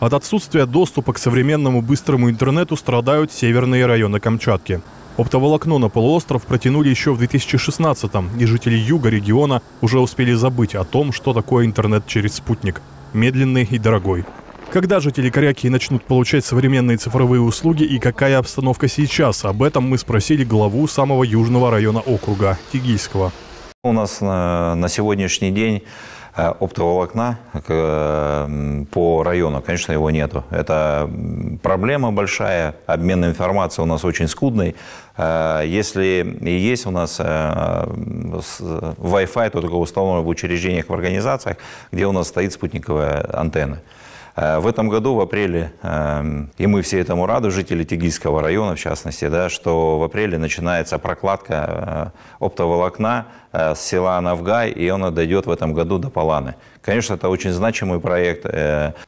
От отсутствия доступа к современному быстрому интернету страдают северные районы Камчатки. Оптоволокно на полуостров протянули еще в 2016-м, и жители юга региона уже успели забыть о том, что такое интернет через спутник. Медленный и дорогой. Когда жители Корякии начнут получать современные цифровые услуги и какая обстановка сейчас? Об этом мы спросили главу самого южного района округа, Тигильского. У нас на, сегодняшний день э, оптоволокна по району, конечно, его нету. Это проблема большая, обмен информацией у нас очень скудный. Э, если и есть у нас э, Wi-Fi, то только установлено в учреждениях, в организациях, где у нас стоит спутниковая антенна. Э, в этом году, в апреле, эм, и мы все этому рады, жители Тигильского района, в частности, да, что в апреле начинается прокладка э, оптоволокна э, с села Навгай, и она дойдет в этом году до Паланы. Конечно, это очень значимый проект.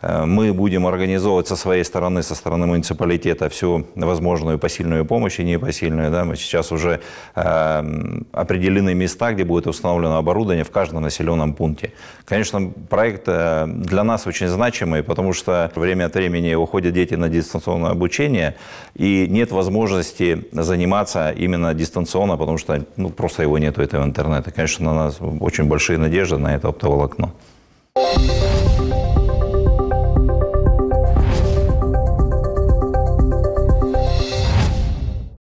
Мы будем организовывать со своей стороны, со стороны муниципалитета, всю возможную посильную помощь и непосильную. Да. Мы сейчас уже определены места, где будет установлено оборудование в каждом населенном пункте. Конечно, проект для нас очень значимый, потому потому что время от времени уходят дети на дистанционное обучение, и нет возможности заниматься именно дистанционно, потому что ну, просто его нету, этого интернета. Конечно, на нас очень большие надежды на это оптоволокно. Thank you